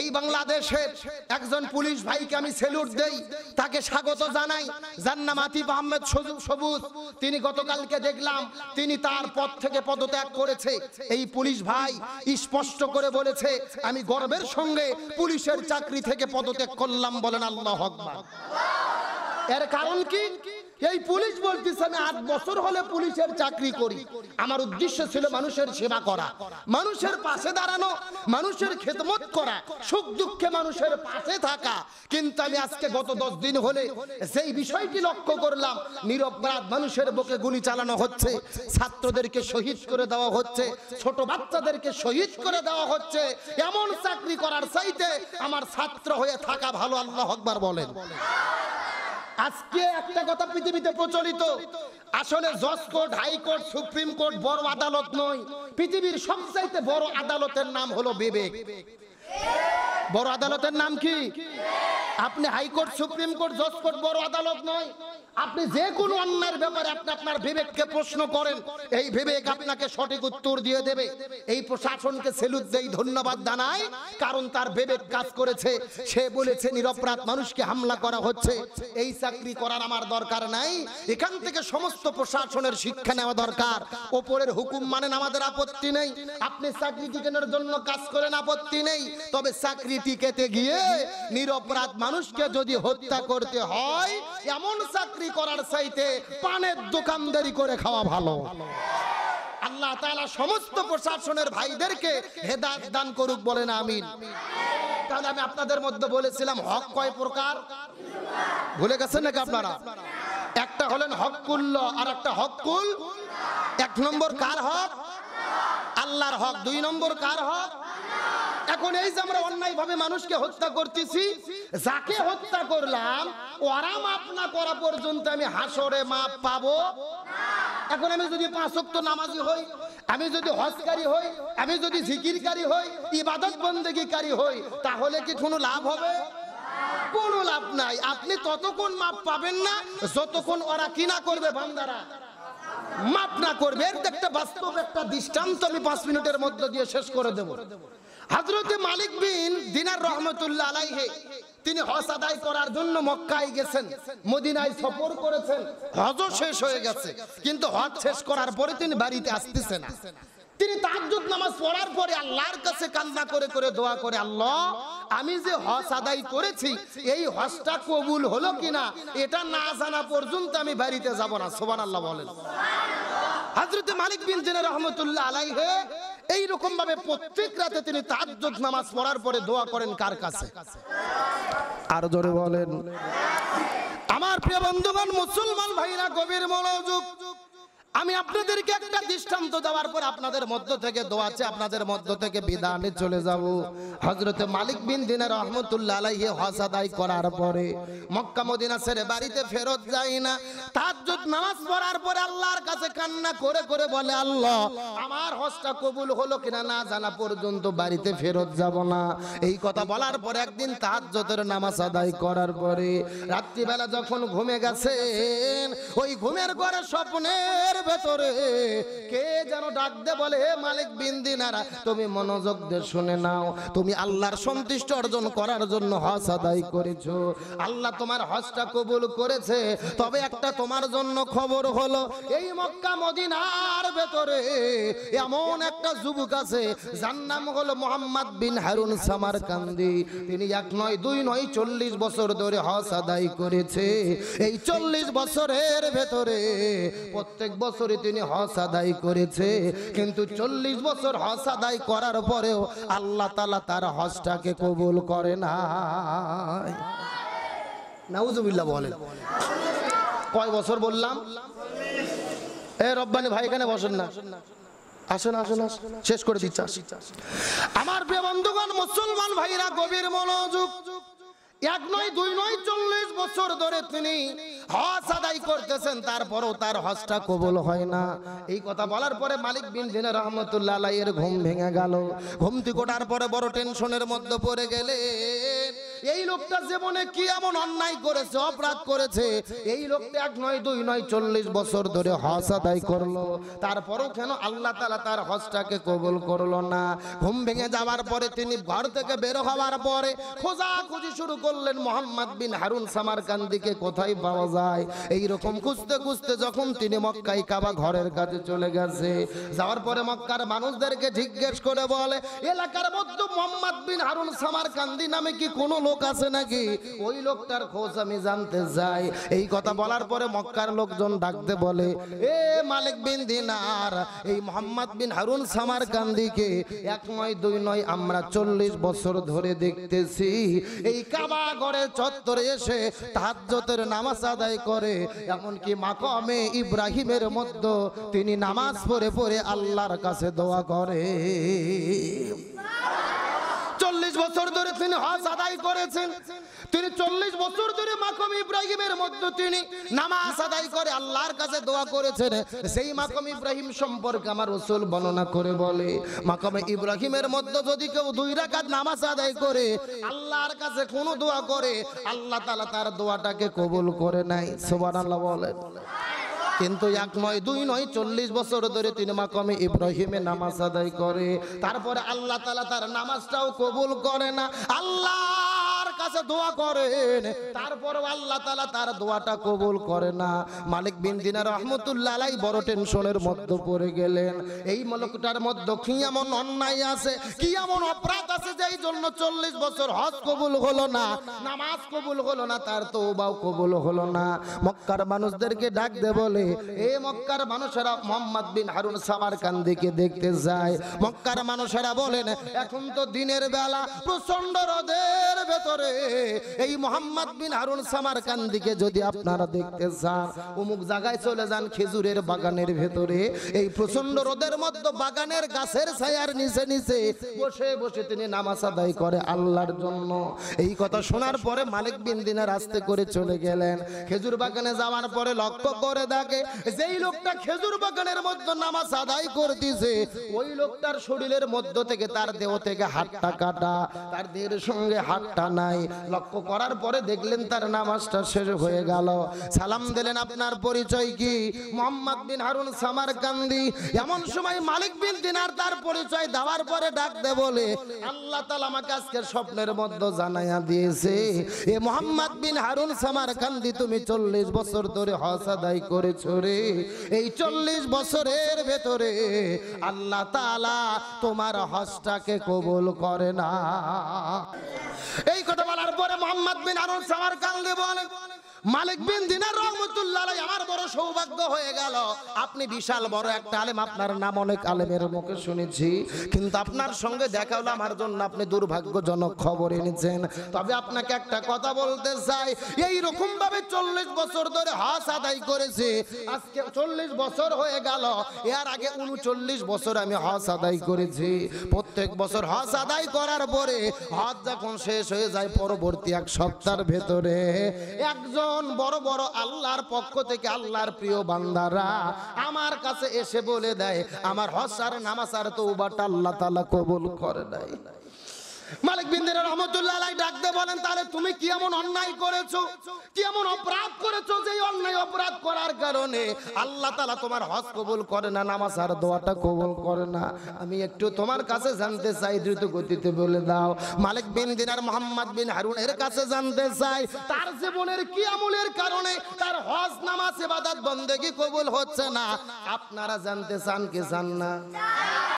এই বাংলাদেশের একজন পুলিশ ভাইকে আমি সেলুট দেই তাকে স্বাগত জানাই জান্নাম আতিফ আহমেদ সবুজ তিনি গতকালকে দেখলাম তিনি তার পদ থেকে পদত্যাগ করেছে এই পুলিশ ভাই স্পষ্ট করে বলেছে আমি গর্বের সঙ্গে পুলিশের চাকরি থেকে পদত্যাগ করলাম বলেন আল্লাহ হকবা এর কারণ কি এই পুলিশ বলতেছে আমি আট বছর হলে পুলিশের চাকরি করি আমার উদ্দেশ্য ছিল মানুষের সেবা করা মানুষের পাশে দাঁড়ানো মানুষের খেদমত করা সুখ দুঃখে মানুষের পাশে থাকা কিন্তু আমি আজকে গত দশ দিন হলে যেই বিষয়টি লক্ষ্য করলাম নিরপরাধ মানুষের বুকে গুলি চালানো হচ্ছে ছাত্রদেরকে শহীদ করে দেওয়া হচ্ছে ছোট বাচ্চাদেরকে শহীদ করে দেওয়া হচ্ছে এমন চাকরি করার চাইতে আমার ছাত্র হয়ে থাকা ভালো আল্লাহ আকবার বলেন আজকে একটা কথা পৃথিবীতে প্রচলিত আসলে জজ কোর্ট হাইকোর্ট সুপ্রিম কোর্ট বড় আদালত নয় পৃথিবীর সবচাইতে বড় আদালতের নাম হলো বিবেক বড় আদালতের নাম কি আপনি হাইকোর্ট সুপ্রিম কোর্ট জজ কোর্ট বড় আদালত নয় আপনি যে কোনো অন্যায়ের ব্যাপারে আপনি আপনার বিবেককে প্রশ্ন করেন এই বিবেক আপনাকে সঠিক উত্তর দিয়ে দেবে এই প্রশাসনকে সেলুট দেই ধন্যবাদ জানাই কারণ তার বিবেক কাজ করেছে সে বলেছে নিরপরাধ মানুষকে হামলা করা হচ্ছে এই চাকরি করার আমার দরকার নাই এখান থেকে সমস্ত প্রশাসনের শিক্ষা নেওয়া দরকার ওপরের হুকুম মানেন আমাদের আপত্তি নেই আপনি চাকরি টিকেনের জন্য কাজ করেন আপত্তি নেই তবে চাকরি টিকেতে গিয়ে নিরপরাধ মানুষকে যদি হত্যা করতে হয় এমন চাকরি করার চাইতে পানের দোকানদারি করে খাওয়া ভালো আল্লাহ তালা সমস্ত প্রশাসনের ভাইদেরকে হেদায়ত দান করুক বলেন আমিন তাহলে আমি আপনাদের মধ্যে বলেছিলাম হক কয় প্রকার ভুলে গেছেন নাকি আপনারা একটা হলেন কুল্ল আর একটা হকুল এক নম্বর কার হক আল্লাহর হক দুই নম্বর কার হক এখন এই যে আমরা অন্যায় ভাবে মানুষকে হত্যা করতেছি যাকে হত্যা করলাম ওরা মাপ না করা পর্যন্ত আমি হাসরে মাপ পাবো এখন আমি যদি পাঁচক্ত নামাজি হই আমি যদি হজকারী হই আমি যদি জিকিরকারী হই ইবাদত বন্দেগীকারী হই তাহলে কি কোনো লাভ হবে কোনো লাভ নাই আপনি ততক্ষণ মাপ পাবেন না যতক্ষণ ওরা কিনা করবে বান্দারা মাপ না করবে একটা বাস্তব একটা দৃষ্টান্ত আমি পাঁচ মিনিটের মধ্যে দিয়ে শেষ করে দেবো হজরতে মালিক বিন দিনার রহমতুল্লাহ আলাইহে তিনি হজ আদায় করার জন্য মক্কায় গেছেন মদিনায় সফর করেছেন হজ শেষ হয়ে গেছে কিন্তু হজ শেষ করার পরে তিনি বাড়িতে আসতেছে না তিনি তাহাজ্জুদ নামাজ পড়ার পরে আল্লাহর কাছে কান্না করে করে দোয়া করে আল্লাহ আমি যে হজ আদায় করেছি এই হজটা কবুল হলো কিনা এটা না জানা পর্যন্ত আমি বাড়িতে যাব না সোবান আল্লাহ বলেন হাজরতে মালিক বিন জেনে রহমতুল্লাহ আলাইহে এইরকম ভাবে প্রত্যেক রাতে তিনি তাহাজ্জুদ নামাজ পড়ার পরে দোয়া করেন কার কাছে আর জোরে বলেন আমার প্রিয় বন্ধুগণ মুসলমান ভাইরা গভীর মনোযোগ আমি আপনাদেরকে একটা দৃষ্টান্ত দেওয়ার পর আপনাদের মধ্য থেকে দোয়াছে আপনাদের মধ্য থেকে বিদায় আমি চলে যাব হজরতে মালিক বিন দিনের রহমতুল্লা আলাইহি হজ আদায় করার পরে মক্কা মদিনা ছেড়ে বাড়িতে ফেরত যাই না তাহাজ্জুদ নামাজ পড়ার পরে আল্লাহর কাছে কান্না করে করে বলে আল্লাহ আমার হজটা কবুল হলো কিনা না জানা পর্যন্ত বাড়িতে ফেরত যাব না এই কথা বলার পর একদিন তাহাজ্জুদের নামাজ আদায় করার পরে রাত্রিবেলা যখন ঘুমে গেছেন ওই ঘুমের ঘরে স্বপ্নের ভেতরে কে যেন ডাকতে বলে মালিক বিন্দি নারা তুমি মনোযোগ দিয়ে শুনে নাও তুমি আল্লাহর সন্তুষ্ট অর্জন করার জন্য হজ আদায় করেছ আল্লাহ তোমার হজটা কবুল করেছে তবে একটা তোমার জন্য খবর হলো এই মক্কা মদিনার ভেতরে এমন একটা যুবক আছে যার নাম হলো Mohammad bin Harun Samarkandi তিনি এক নয় দুই নয় চল্লিশ বছর ধরে হজ আদায় করেছে এই চল্লিশ বছরের ভেতরে প্রত্যেক বছর বছরে তিনি হস আদায় করেছে কিন্তু চল্লিশ বছর হস আদায় করার পরেও আল্লাহ তালা তার হসটাকে কবুল করে না বলেন কয় বছর বললাম এ রব্বানি ভাই এখানে বসেন না আসেন আসেন শেষ করে দিচ্ছে আমার প্রিয় বন্ধুগণ মুসলমান ভাইরা গভীর মনোযোগ এক নয় দুই নয় চল্লিশ বছর ধরে তিনি হজ করতেছেন তার হজটা হয় না এই কথা বলার পরে মালিক রহমতুল্লাহ এর ঘুম ভেঙে গেল ঘুম থেকে ওঠার পরে বড় টেনশনের মধ্যে পড়ে গেলে এই লোকটা জীবনে কি এমন অন্যায় করেছে অপরাধ করেছে এই লোকটা এক নয় দুই নয় চল্লিশ বছর ধরে হস আদায় করলো তারপরও কেন আল্লাহ তালা তার হসটাকে কবুল করলো না ঘুম ভেঙে যাওয়ার পরে তিনি ঘর থেকে বের হওয়ার পরে খোঁজা খুঁজি শুরু করলেন মোহাম্মদ বিন হারুন সামার কান্দিকে কোথায় পাওয়া যায় এই রকম খুঁজতে খুঁজতে যখন তিনি মক্কাই কাবা ঘরের কাছে চলে গেছে যাওয়ার পরে মক্কার মানুষদেরকে জিজ্ঞেস করে বলে এলাকার মধ্যে Mohammad bin Harun Samarkandi নামে কি কোনো লোক লোক আছে নাকি ওই লোকটার খোঁজ আমি জানতে যাই এই কথা বলার পরে মক্কার লোকজন ডাকতে বলে এ মালিক বিন দিনার এই মোহাম্মদ বিন হারুন সামার কান্দিকে এক নয় দুই নয় আমরা চল্লিশ বছর ধরে দেখতেছি এই কাবা গড়ে চত্বরে এসে তাহাজ্জতের নামাজ আদায় করে এমনকি মাকমে ইব্রাহিমের মধ্যে তিনি নামাজ পড়ে পড়ে আল্লাহর কাছে দোয়া করে বছর ধরে তিনি হজ আদায় করেছেন তিনি চল্লিশ বছর ধরে মাকম ইব্রাহিমের মধ্যে তিনি নামাজ আদায় করে আল্লাহর কাছে দোয়া করেছেন সেই মাকম ইব্রাহিম সম্পর্কে আমার রসুল বর্ণনা করে বলে মাকম ইব্রাহিমের মধ্যে যদি কেউ দুই রাকাত নামাজ আদায় করে আল্লাহর কাছে কোনো দোয়া করে আল্লাহ তালা তার দোয়াটাকে কবুল করে নাই সোবান আল্লাহ বলে কিন্তু এক নয় দুই নয় চল্লিশ বছর ধরে তিনি মাকমে ইব্রাহিমে নামাজ আদায় করে তারপরে আল্লাহ তালা তার নামাজটাও কবুল করে না আল্লাহ কাছে দোয়া করেন তারপর আল্লাহ তালা তার দোয়াটা কবুল করে না মালিক বিন দিনার রহমতুল্লাহ বড় টেনশনের মধ্যে পড়ে গেলেন এই মলকটার মধ্যে কি এমন অন্যায় আছে কি এমন অপরাধ আছে যে এই জন্য চল্লিশ বছর হজ কবুল হলো না নামাজ কবুল হলো না তার তো বাউ কবুল হলো না মক্কার মানুষদেরকে ডাক দে বলে এ মক্কার মানুষেরা মোহাম্মদ বিন হারুন সামার দিকে দেখতে যায় মক্কার মানুষেরা বলেন এখন তো দিনের বেলা প্রচন্ড রোদের ভেতরে এই মোহাম্মদ বিন হারুন সামার কান্দিকে যদি আপনারা দেখতে চান অমুক জায়গায় চলে যান খেজুরের বাগানের ভেতরে এই প্রচন্ড রোদের মধ্যে বাগানের গাছের ছায়ার নিচে নিচে বসে বসে তিনি নামাজ আদায় করে আল্লাহর জন্য এই কথা শোনার পরে মালিক বিন দিনের রাস্তে করে চলে গেলেন খেজুর বাগানে যাওয়ার পরে লক্ষ্য করে দেখে যেই লোকটা খেজুর বাগানের মধ্যে নামাজ আদায় করতেছে ওই লোকটার শরীরের মধ্য থেকে তার দেহ থেকে হাতটা কাটা তার দেহের সঙ্গে হাতটা নাই লক্ষ্য করার পরে দেখলেন তার নামাজটা শেষ হয়ে গেল সালাম দিলেন আপনার পরিচয় কি Mohammad bin Harun Samarkandi এমন সময় মালিক বিন দিনার তার পরিচয় দেওয়ার পরে ডাক দে বলে আল্লাহ তালা আমাকে আজকে স্বপ্নের মধ্যে জানাইয়া দিয়েছে এ Mohammad bin Harun Samarkandi তুমি চল্লিশ বছর ধরে হস আদায় করেছো রে এই চল্লিশ বছরের ভেতরে আল্লাহ তালা তোমার হসটাকে কবুল করে না এই তারপরে মোহাম্মদ বিন আরুন সামার কান্দে বলে মালিক বিন দিনার রহমতুল্লাহ আমার বড় সৌভাগ্য হয়ে গেল আপনি বিশাল বড় একটা আলেম আপনার নাম অনেক আলেমের মুখে শুনেছি কিন্তু আপনার সঙ্গে দেখা হলো আমার জন্য আপনি দুর্ভাগ্যজনক খবর এনেছেন তবে আপনাকে একটা কথা বলতে চাই এই রকম ভাবে চল্লিশ বছর ধরে হাস আদায় করেছে আজকে চল্লিশ বছর হয়ে গেল এর আগে উনচল্লিশ বছর আমি হাস আদায় করেছি প্রত্যেক বছর হাস আদায় করার পরে হজ যখন শেষ হয়ে যায় পরবর্তী এক সপ্তাহের ভেতরে একজন একজন বড় বড় আল্লাহর পক্ষ থেকে আল্লাহর প্রিয় বান্দারা আমার কাছে এসে বলে দেয় আমার হসার নামাসার তো উবাটা আল্লাহ তালা কবুল করে দেয় মালিক বিন্দির রহমতুল্লাহ ডাকতে বলেন তাহলে তুমি কি এমন অন্যায় করেছো কি এমন অপরাধ করেছো যে অন্যায় অপরাধ করার কারণে আল্লাহ তালা তোমার হজ কবুল করে না নামাজ আর দোয়াটা কবুল করে না আমি একটু তোমার কাছে জানতে চাই দ্রুত গতিতে বলে দাও মালিক বিন দিনার মোহাম্মদ বিন হারুন এর কাছে জানতে চাই তার জীবনের কি আমলের কারণে তার হজ নামাজ এবাদাত বন্দেগি কবুল হচ্ছে না আপনারা জানতে চান কি জান না